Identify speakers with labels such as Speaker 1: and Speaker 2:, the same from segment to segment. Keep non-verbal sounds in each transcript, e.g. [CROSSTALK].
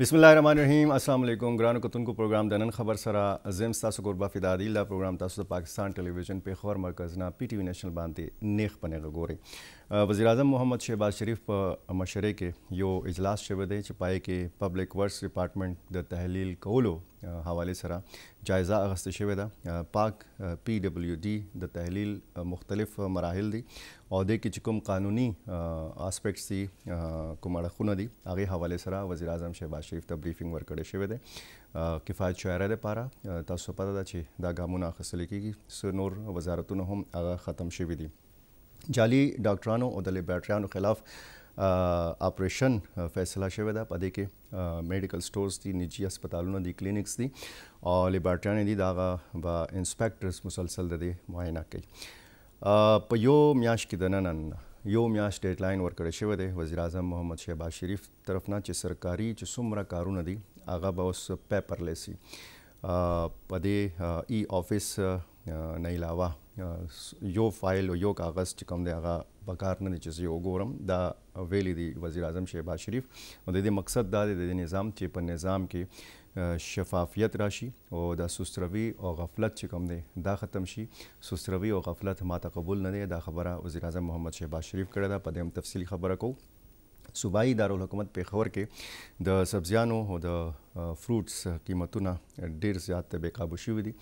Speaker 1: بسم الله الرحمن الرحیم السلام علیکم ګرانو کتونکو پروګرام د نن خبر سره زم تاسو ګوربا فدادی لا پروګرام تاسو د پاکستان ټلویزیون پیښور مرکز نه پی ټی وی نېشنل باندې نیخ پنه ګوري وزیر اعظم محمد شهباز شریف په مشره کې یو اجلاس شوه دی چې پای کې پبلک ورکس ډپارټمنټ د تحلیل کولو حواله سره جایزه اغسته شوې ده پاک پی ډبلیو ڈی د تحلیل مختلف مراحل دي او د کې کوم قانوني اسپیکټس دي کوم اړخونه دي هغه حواله سره وزیر اعظم شهباز شریف ته بریفینګ ورکړې شوې ده کفایت شعره لپاره تاسو پته ده چې دا ګامونه اخیستل کیږي سو نور وزارتونه هم هغه ختم شوې دي جعلي ډاکټرانو او د لیبرټریانو خلاف آپریشن فیصله شوی ده په دې کې میډیکل سٹورز دي نجی هسپتالونه دي کلینکس دي او لیبارټیان دي دا با انسپکټرز مسلسل د دې معاینه کوي په یو میاش کې د نن یو میاش ډیډلاین ورکړی شوی دی وزیر اعظم محمد شهباز شریف طرف نه چې سرکاري چې څومره کارونه دي هغه به اوس پیپرلسی په دې ای آفیس نه علاوه یو فایل او یو کاغذ چې کوم دی هغه بکار نه چې یو ګورم دا ویلي دی وزیر اعظم شهباز شریف او د دې مقصد دا دی د نظام چې په نظام کې شفافیت راشي او د سستروي او غفلت چې کوم دی دا ختم شي سستروي او غفلت ما تقبل نه دی دا خبره وزیر اعظم محمد شهباز شریف کړه دا په دې تفصیلی خبره کوو صوبایي دارالحکومت پیښور کې د سبزیانو او د فروټس قیمتونه ډیر زیات به قابو شوې دي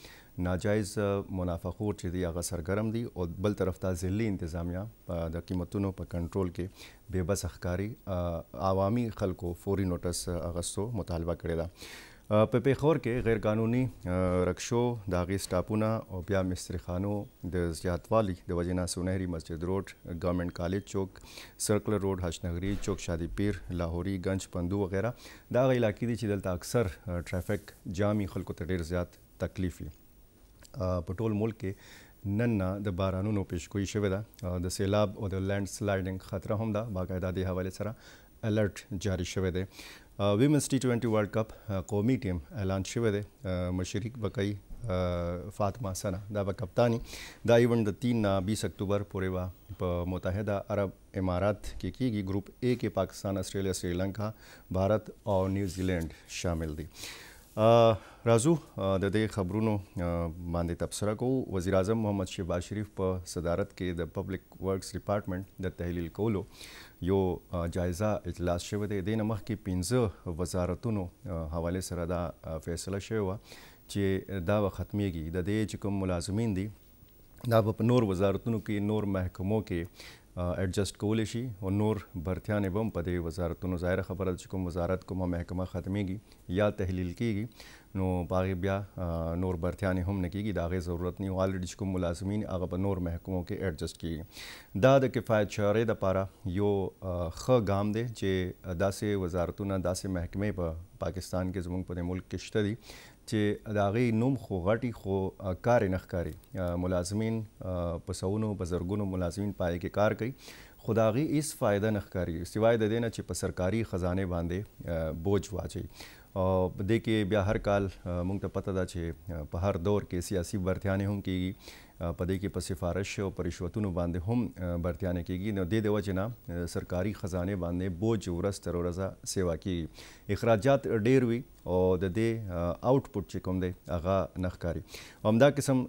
Speaker 1: ناجایز منافع خور چې دی هغه سرګرم دي او بل طرف ته ځلې انتظامیه د قیمتونو په کنټرول کې بے بس اخکاری عوامي خلکو فوري نوټس اغستو مطالبه کړې ده په پیښور کې غیرقانوني رکشو د هغې سټاپونه او بیا مستریخانو د زیاتوالي د وجې نه سونهري مسجد روډ ګورنمنټ کالج چوک سرکل روډ حشنغري چوک شادي پیر لاهوري ګنج پندو وغیرہ دا هغه علاقې دي چې دلته اکثر ټرافیک جامي خلکو ته ډېر زیات تکلیف وي په ټول ملک کې نن نه د بارانونو پیشګوئی شوې ده د سیلاب او د لینډ سلایډینګ خطر هم ده باقاعده د حواله سره الرټ جاری شوې ده ویمنس ٹی ٹوینٹی ورلڈ کپ قومي ټیم اعلان شوی دی مشرک بکای فاطمه سنا دا به کپتانی دا ایونت د 3 نه 20 اکتوبر پورې وا په متحده عرب امارات کې کیږي گروپ A کې پاکستان استرالیا سری لنکا بھارت او نیوزیلند شامل دي رازو د دې خبرونو باندې تبصره کوو وزیر اعظم محمد شهباز شریف په صدارت کې د پبلک ورکس ډپارټمنټ د تحلیل کولو یو جایزه اجلاس شوی دی د نمخ کې 15 وزارتونو حواله سره دا فیصله شوی و چې دا ختميږي د دې چې کوم ملازمین دي دا په نور وزارتونو کې نور محکمو کې ایڈجسٹ کول شي او نور برتیانې بم په دې وزارتونو ظاهر خبره چې کوم وزارت کومه محکمه ختميږي یا تحلیل کیږي نو باغ بیا نور برتیانې هم نکېږي دا غي ضرورت نه والډ چې کوم ملازمین هغه په نور محکمو کې ایڈجسٹ کیږي دا د کفایت شهرې د پاره یو خ ګام دی چې داسې وزارتونه داسې محکمې په پاکستان کې زموږ په ملک کې شته دي چې د هغې نوم خو غټي خو کار نه ښکاري ملازمین په سونو په زرګونو ملازمین پای کې کار کوي خو د هغې هیڅ فایده نه ښکاري سوای د دې نه چې په سرکاري خزانه باندې بوج واچوي او د کې بیا هر کال مونږ ته پته ده چې په هر دور کې سیاسي برتیانې هم کیږي په دې کې په سفارش او پرشوتونو باندې هم برتیانه کیږي نو د دې وجه نه سرکاري خزانه باندې بوج ورس تر ورځ سیوا کیږي اخراجات ډیر وي او د دې آوټپوټ چې کوم دی هغه نخکاری همدا قسم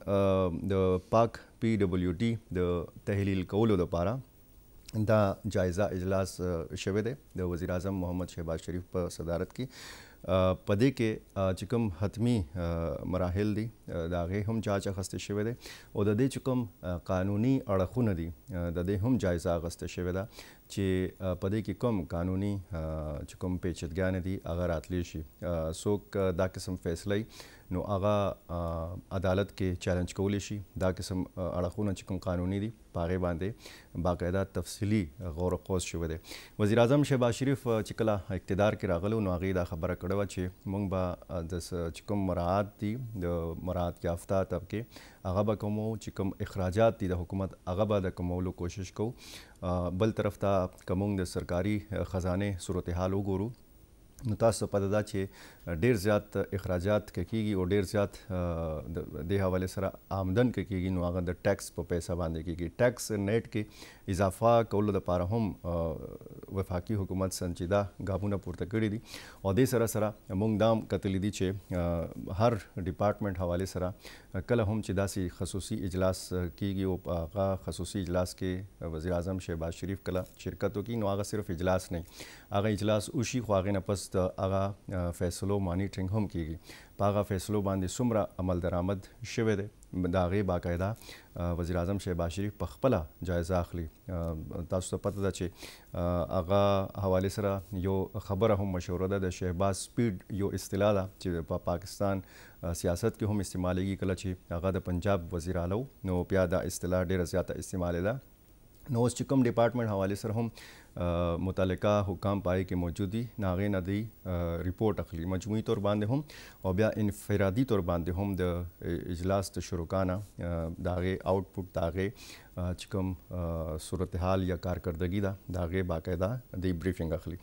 Speaker 1: د پاک پی ډبلیو ډي د تحلیل کولو لپاره دا جایزه اجلاس شوه دی د وزیر اعظم محمد شهباز شریف په صدارت کې په دې کې چې کوم حتمی مراحل دي دا غي هم جاج اخستې شوې ده او د دې چې کوم قانوني اړخونه دي د دې هم جایزه اخستې شوې ده چې په دې کې کوم قانوني چې کوم پیچیدګان دي هغه راتلی شي څوک دا قسم فیصله نو هغه عدالت کې چیلنج کولی شي دا قسم اړخونه چې کوم قانوني دي پاره باندې باقاعده تفصیلی غور قوس شوی دی وزیر اعظم شهباز شریف چې کله اقتدار کې راغلو نو هغه دا خبره کړو چې موږ به د چې کوم مراعات دي د مراعات یافته طبقه هغه به کوم چې کوم اخراجات دي د حکومت هغه به د کومولو کوشش کوو بل طرف ته کومنګ د سرکاري خزانه صورتحال وګورو نو تاسو په دا چې ډیر زیات اخراجات کېږي او ډیر زیات د حواله سره آمدن کېږي نو هغه د ټیکس په پیسې باندې کېږي ټیکس نیټ کې اضافه کول د پاره هم وفاقي حکومت سنجیده ګامونه پورته کړی دي او دې سره سره موږ دام کتلی دي چې هر ډپارټمنټ حواله سره کله هم چې داسي خصوصي اجلاس کېږي او هغه خصوصي اجلاس کې وزیر اعظم شهباز شریف کله شرکت وکړي نو هغه صرف اجلاس نه هغه اجلاس او شي خو هغه نه پس پس د هغه فیصلو مانیټرینګ هم کیږي په هغه فیصلو باندې څومره عمل درآمد شوی دی دا غي باقاعده وزیر اعظم شهباز شریف په خپل جایزه اخلي تاسو ته پته ده چې هغه حواله سره یو خبره هم مشوره ده د شهباز سپیډ یو اصطلاح ده چې په پاکستان سیاست کې هم استعمالېږي کله چې هغه د پنجاب وزیر اعلی نو بیا دا اصطلاح ډیره زیاته استعمال ده नोज़ चिकम डिपार्टमेंट हवाले सर हम मुतल हुकाम पाए के मौजूदगी नागे नदी रिपोर्ट अखली मजमू तौर बांधे हम और बया इनफरादी तौर बांधे हम द इजलास त शुरुकाना दागे आउटपुट दागे चिकम सूरत हाल या कारकर्दगी दा दागे बाकायदा दी ब्रीफिंग अखली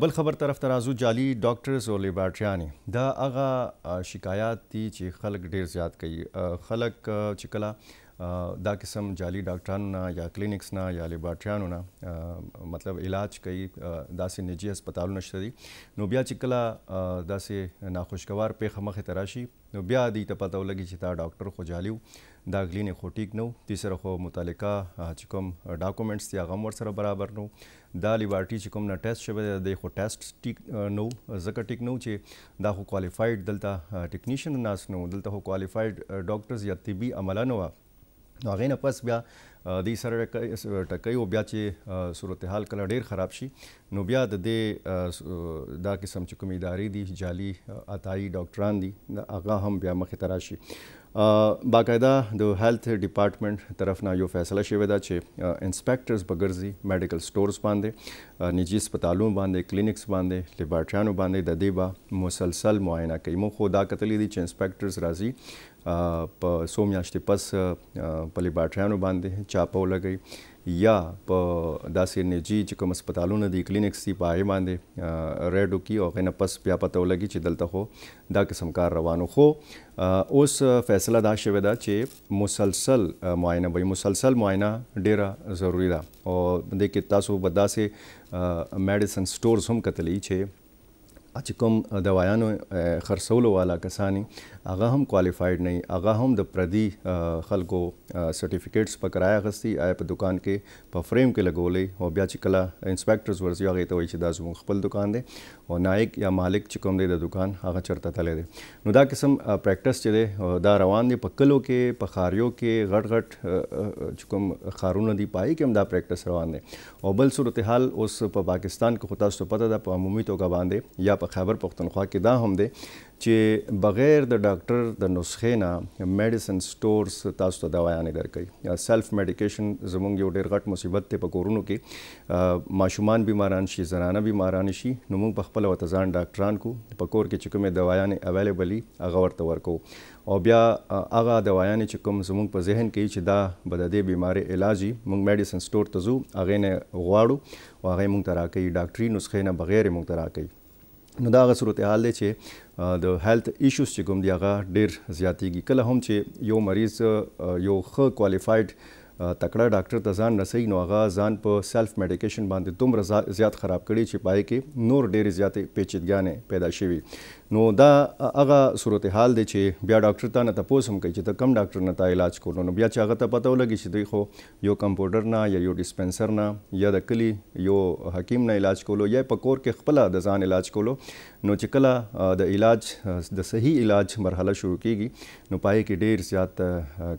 Speaker 1: بل خبر طرف ترازو جالي ډاکټرز او لیبارټریانې دا هغه شکایات دي چې خلک ډیر زیات کوي خلک چې کله دا قسم جعلی ډاکټرانو نه یا کلینکس نه یا لیبارټریانو نه مطلب علاج کوي داسې نجی هسپتالونه شته دي نو بیا چې کله داسې ناخوشګوار پیښه مخې ته راشي نو بیا دې ته پته ولګي چې دا ډاکټر خو جعلی دا کلینیک خو ټیک نو تیسره خو متعلقه چې کوم ډاکومنټس یا غم ور سره برابر نو دا لیبارټری چې کوم نه ټیسټ شوی دی خو ټیسټ ټیک نو ځکه ټیک نو چې دا خو کوالیفایډ دلته ټیکنیشین ناس نو دلته خو کوالیفایډ ډاکټرز یا طبي عمله نه نو هغې نه پس بیا دې سره ټکي او بیا چې صورتحال کله ډیر خراب شي نو بیا د دې دا قسم چې کومې ادارې دي جالي اتایي ډاکټران دي هغه هم بیا مخې ته راشي باقاعده د هیلث ډپارټمنټ طرف نه یو فیصله شوې ده چې انسپکټرز بګرځي میډیکل سٹورز باندې نجی سپټالونو باندې کلینکس باندې لیبارټریانو باندې د دې با مسلسل معاینه کوي مو خو دا کتلې دي چې انسپکټرز راځي په سو میاشتې پس په لیبارټریانو باندې چاپو لګي یا په داسې انرژي چې کوم سپیټالونه دي کلینکس دي پای باندې ریډو کی او غنه پس بیا پته ولګي چې دلته خو دا قسم کار روانو خو اوس فیصله دا شوه دا چې مسلسل معاینه به مسلسل معاینه ډیره ضروری ده او د کې تاسو بداسه میډیسن سٹورز هم کتلی چې چې کوم دوایانو خرڅولو والا کسانی هغه هم کوالیفایډ نه هغه هم د پردي خلکو سرټیفیکټس په کرایه غستی آی په دکان کې په فریم کې لګولې او بیا چې کله انسپکټرز ورځي هغه ته وایي چې دا زموږ خپل دکان دی او نایک یا مالک چې کوم دی د دکان هغه چرته تللی دی نو دا قسم پریکټس چې دی دا روان دی په کلو کې په خاریو کې غټ غټ چې کوم خارونه دی پای کې هم دا پریکټس روان دی او بل صورتحال اوس په پاکستان کې خو تاسو پته ده په عمومي توګه باندې یا په په خبر پښتونخوا کې دا هم دی چې بغیر د ډاکټر د نسخې نه میډیسن سٹورز تاسو ته دوايانې درکړي سلف میډیکیشن زمونږ یو ډېر غټ مصیبت ته په کورونو کې ماشومان بیماران شي زنانه بیماران شي نو موږ په خپل وتزان ډاکټران کو په کور کې چې کومې دوايانې اویلیبلی هغه ورته ورکو او بیا هغه دوايانې چې کوم زموږ په ذهن کې چې دا بددي بیماری علاجي موږ میډیسن سٹور ته ځو هغه نه غواړو او هغه موږ تراکې ډاکټري نسخې نه بغیر موږ تراکې نو دا غو صورتحال دی چې د هیلث ایشوز چې کوم دی هغه ډیر زیاتیږي کله هم چې یو مریض یو خ کوالیفاید تکړه ډاکټر ته ځان رسي نو هغه ځان په سلف میډیکیشن باندې دومره زیات خراب کړي چې پای کې نور ډیر زیاتې پیچیدګانې پیدا شوي نو دا هغه صورتحال دی چې بیا ډاکټر ته نه تاسو هم کوي چې ته کم ډاکټر نه تا علاج کولو نو بیا چې هغه ته پته ولګي چې دوی خو یو کمپیوټر نه یا یو ډیسپنسر نه یا د کلی یو حکیم نه علاج کولو یا په کور کې خپل د ځان علاج کولو نو چې کله د علاج د صحیح علاج مرحله شروع کیږي نو پای کې ډیر زیات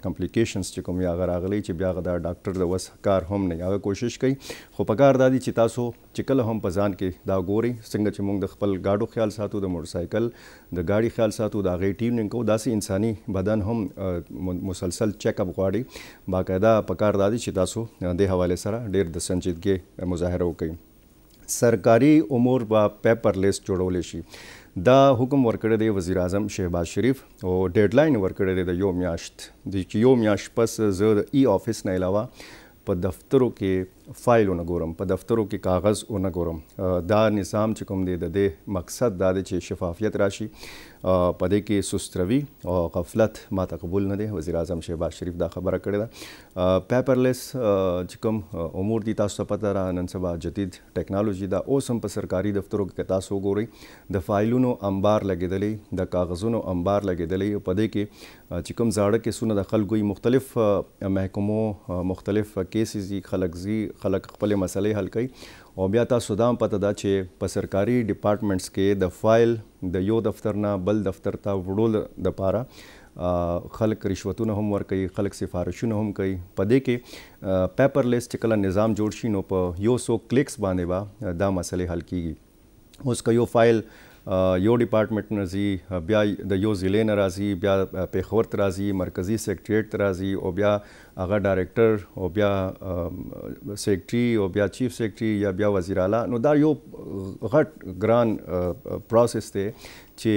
Speaker 1: کمپلیکیشنز چې کوم یا راغلي چې بیا غدا ډاکټر د وس کار هم نه هغه کوشش کوي خو په کار دادي چې تاسو چې کله هم په ځان کې دا ګوري څنګه چې موږ د خپل گاډو خیال ساتو د موټرسایکل شکل د گاڑی خیال ساتو د غي ټیونینګ کو داسې انساني بدن هم مسلسل چیک اپ غواړي باقاعده پکار دادي چې تاسو د حواله سره ډیر د سنجیدګي مظاهره وکړي سرکاري امور په پیپر لیست جوړول شي دا حکم ورکړی دی وزیر اعظم شهباز شریف او ډیډلاین ورکړی دی د یو میاشت د یو میاشت پس زه د ای آفیس نه علاوه په دفترو کې فایل ونګورم په دفترو کې کاغذ ونګورم دا نظام چې کوم دی د دې مقصد دا دی چې شفافیت راشي په دې کې سستروي او غفلت ما تقبول نه دی وزیر اعظم شهباز شریف دا خبره کړې ده پیپرلس چې کوم امور دي تاسو پته را نن سبا جدید ټیکنالوژي دا اوس هم په سرکاري دفترو کې تاسو وګورئ د فایلونو انبار لګیدلې د کاغذونو انبار لګیدلې په دې کې چې کوم زاړه کې سونه د خلکو مختلف محکمو مختلف کیسز خلک زی خلک خپل مسلې حل کوي او بیا تاسو دا پته ده چې په سرکاري ډپارټمنټس کې د فایل د یو دفتر نه بل دفتر ته وړول د پاره خلک رشوتونه هم ورکوي خلک سفارشونه هم کوي په دې کې پیپر لیس چې کله نظام جوړ شي نو په یو سو کلیکس باندې به با دا مسلې حل کیږي اوس که یو فایل یو ډپارټمنټ نه راځي بیا د یو ضلع نه راځي بیا پیښور ته راځي مرکزی سیکریټریټ ته راځي او بیا هغه ډایرکټر او بیا سیکریټری او بیا چیف سیکریټری یا بیا وزیر اعلی نو دا یو غټ ګران پروسس دی چې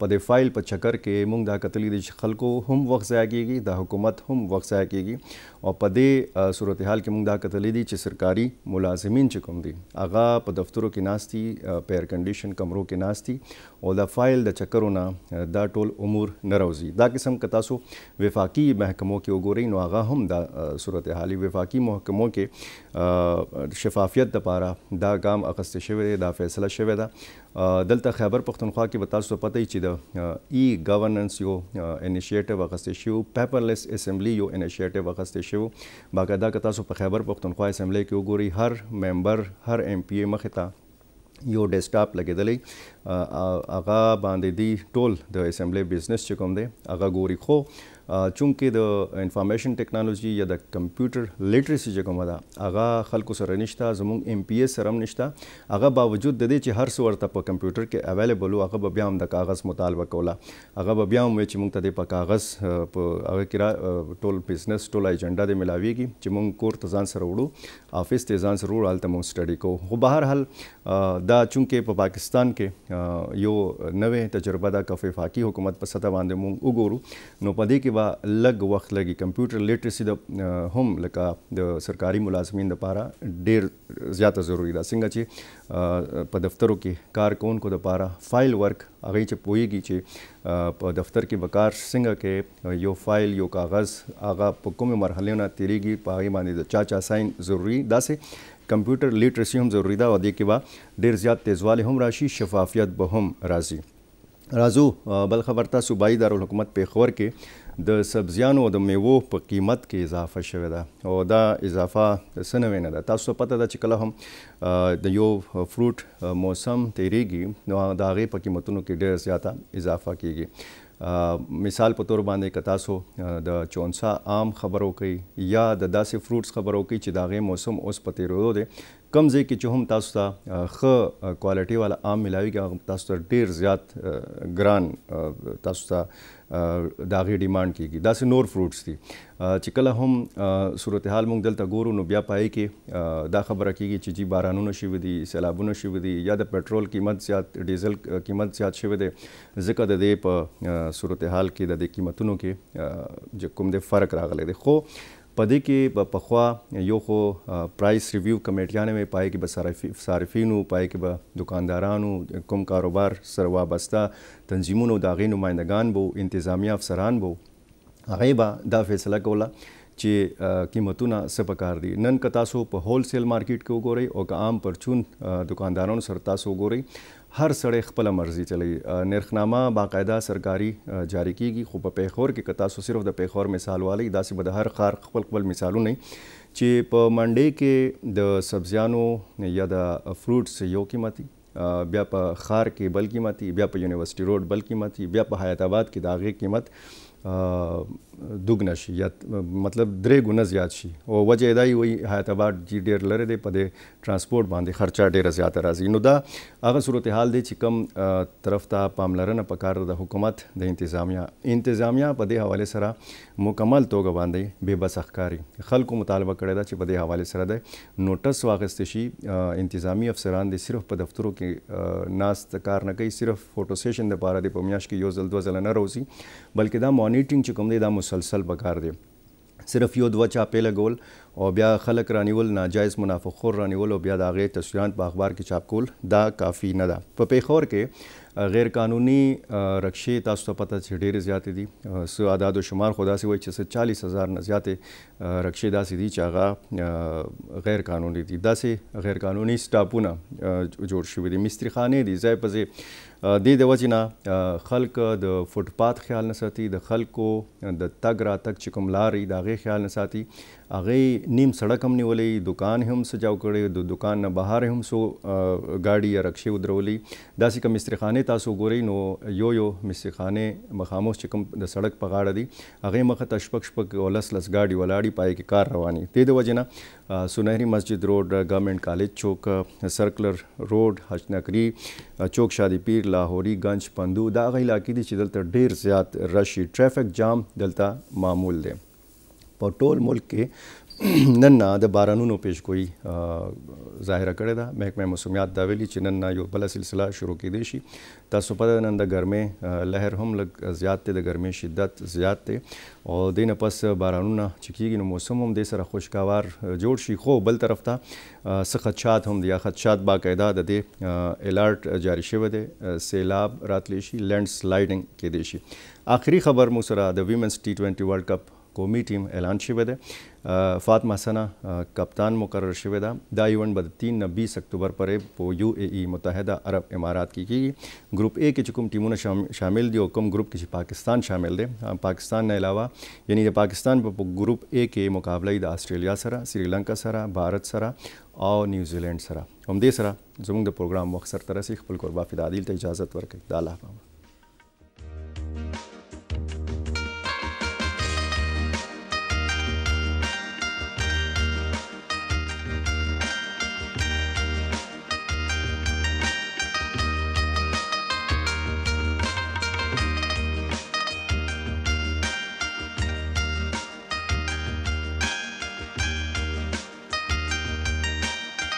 Speaker 1: په د فایل په چکر کې موږ دا کتلې دي چې خلکو هم وخت ضایع کیږي د حکومت هم وخت ضایع کیږي او په دې صورتحال کې موږ دا کتلې دي چې سرکاري ملازمین چې کوم دي هغه په دفترو کې ناشتي په ایر کنډیشن کمرو کې ناشتي او د فایل د چکرونه دا ټول امور نه راوځي دا قسم که تاسو وفاقي محکمو کې وګورئ نو هغه هم د صورتحالي وفاقي محکمو کې شفافیت لپاره دا ګام اخیستل شوی دی دا فیصله شوی ده دلته خیبر پښتونخوا کې به تاسو پته چې د ای ګورننس یو انیشیټیو اخیستل شوی پیپرلس اسمبلی یو انیشیټیو اخیستل شوی باقاعده که تاسو په خیبر پښتونخوا اسمبلی کې وګورئ هر ممبر هر ایم پی مخه ته یو ډیسکټاپ لګیدلې هغه باندې دی ټول د اسمبلی بزنس چې کوم دی هغه ګوري خو چونکه د انفارمیشن ټیکنالوژي یا د کمپیوټر لیټریسي چې کومه ده هغه خلکو سره نشته زموږ ام پی اس سره نشته هغه باوجود د دې چې هر څو ورته په کمپیوټر کې اویلیبل وو هغه به بیا هم د کاغذ مطالبه کوله هغه به بیا هم چې موږ ته د په کاغذ په هغه کې ټول بزنس ټول ایجنډا دې ملاويږي چې موږ کور ته ځان سره وړو افیس ته ځان سره وړو هلته موږ سټډي کوو خو بهر حل دا چونکه په پاکستان کې یو نوې تجربه ده کفې فاقي حکومت په سطح باندې موږ وګورو نو په دې کې به لګ وخت لګي کمپیوټر لیټریسي د هم لکه د سرکاري ملازمین لپاره ډیر زیاته ضروری ده څنګه چې په دفترو کې کارکونکو لپاره فایل ورک هغه چې پويږي چې په دفتر کې وقار څنګه کې یو فایل یو کاغذ هغه په کومه مرحله نه تیریږي په هغه باندې د چا چا ساين ضروری داسې کمپیوټر لیټریسي هم ضروری ده او د کې با ډیر زیات تیزوال هم راشي شفافیت به هم راځي رازو بل خبر ته صوبایي دارالحکومت پیښور کې د سبزیانو او د میوو په قیمت کې اضافه شوې ده او دا اضافه سنوي نه ده تاسو پته ده چې کله هم د یو فروټ موسم تیریږي نو دا غي په قیمتونو کې ډېر زیاته اضافه کیږي مثال په تور باندې کتاسو د چونسا عام خبرو کوي یا د داسې فروټس خبرو کوي چې داغه موسم اوس پتیرو دي کم ځای کې چې هم تاسو ته ښه کوالټي والا عام ملاویږي تاسو ته ډیر زیات ګران تاسو ته د هغې ډیمانډ کیږي داسې نور فروټس دي چې کله هم صورتحال موږ دلته ګورو نو بیا پای کې دا خبره کیږي چې جی بارانونه شوي دي سیلابونه شوي دي یا د پټرول قیمت زیات ډیزل قیمت زیات شوی دی ځکه د دې په صورتحال کې د دې قیمتونو کې کوم د فرق راغلی دی خو پدې کې په خوا یو خو پرایس ریویو کمیټیانه مې پای کې بسارفي صارفینو پای کې به دکاندارانو کوم کاروبار سره وابسته تنظیمونو داغې نمائندگان بو انتظامی افسران بو هغه به دا فیصله کوله چې قیمتونه سپکار دي نن که تاسو په هول سیل مارکیټ کې وګورئ او که عام پرچون دکاندارانو سره تاسو وګورئ هر سړی خپل مرزي چلی نرخنامه باقاعده سرکاري جاری کیږي خو په پیښور کې کتا سو صرف د پیښور مثال والی داسې به د هر خار خپل خپل مثالونه چې په منډې کې د سبزیانو یا د فروټس یو قیمتي بیا په خار کې بل قیمتي بیا په یونیورسيټي روډ بل قیمتي بیا په حیات آباد کې داغه قیمت دوګ نشي یا مطلب درې ګونه زیات شي او وجه دا وي حیات آباد جی ډیر لره دی په ترانسپورت باندې خرچه ډیره زیاته راځي نو دا هغه صورتحال دی چې کم طرف ته پاملرنه پکار د حکومت د انتظامیه انتظامیه په دې حواله سره مکمل توګه باندې بے بس اخکاری خلکو مطالبه کړی دا چې په دې حواله سره د نوټس واغست شي انتظامی افسران دي صرف په دفترو کې ناس کار نه کوي صرف فوټو سیشن د پاره د پمیاش کې یو ځل دوه ځله نه روزي بلکې دا مانیټرینګ چې کوم دی دا مسلسل پکار دی صرف یو دوه چاپې لګول او بیا خلک رانیول ناجایز منافع خور رانیول او بیا د هغې تصویران په اخبار کې چاپ کول دا کافي نه ده په پیښور کې غیر قانوني رکشې تاسو ته پته چې ډېرې زیاتې دي سو اعداد و شمار خو داسې وایي چې چالیس هزار نه زیاتې رکشې داسې دي چې هغه غیر قانوني دي داسې غیر قانوني سټاپونه جوړ شوي دي مستریخانې دي ځای په ځای دې د وجه نه خلک د فوټپات خیال نه ساتي د خلکو د تګ راتګ چې کوم لارې د هغې خیال نه ساتي هغې نیم سړک هم نیولې دوکان هم سجاو کړی د دوکان نه بهر هم سو ګاډي یا رکشې ودرولې داسې کوم مستریخانې تاسو ګورئ نو یو یو مستریخانې مخاموس چې کوم د سړک په غاړه دي هغې مخه ته شپږ شپږ لس لس ګاډي ولاړې پای کې کار روان دي د وجه نه سنہری مسجد روډ ګورنمنٹ کالج چوک سرکلر روډ حج نقری چوک شادی پیر لاهوري گنج پندو دا هغه علاقې دي چې دلته ډیر زیات رشي ټریفک جام دلته معمول دی په ټول ملک کې [CLEARS THROAT] نن د بارانونو پیشګوئی ظاهره کړې ده محکمه موسمیات دا ویلي چې نن یو بل سلسله شروع کېدې شي تاسو په نن د ګرمې لهر هم لږ زیات دی د ګرمې شدت زیات دی او دین پس بارانونه چې کیږي نو موسم هم د سره خوشگوار جوړ شي خو بل طرف ته سخدشات هم دی خدشات باقاعده د دې الارت جاری شوی دی سیلاب راتلی شي لینډ سلایډینګ کېدې شي آخري خبر مو سره د ویمنز ټي 20 ورلد کپ कौमी टीम ऐलान शिवेद है फ़ातमा हसना कप्तान मुकर शिवेदा दा इवेंट बदतीन बीस अक्टूबर पर पो यू ए मुतहद अरब इमारात की की ग्रुप ए के चुकुम टीमों ने शाम, शामिल दियो कम ग्रुप किसी पाकिस्तान शामिल दे पाकिस्तान ने अलावा यानी पाकिस्तान पर ग्रुप ए के मुकाबला द आस्ट्रेलिया सरा श्रीलंका सरा भारत सरा और न्यूजीलैंड सरा हम दे सरा जुम्द प्रोग्राम अक्सर तरह से खपुल कुरबा फिदादिल इजाज़त वर्क दाला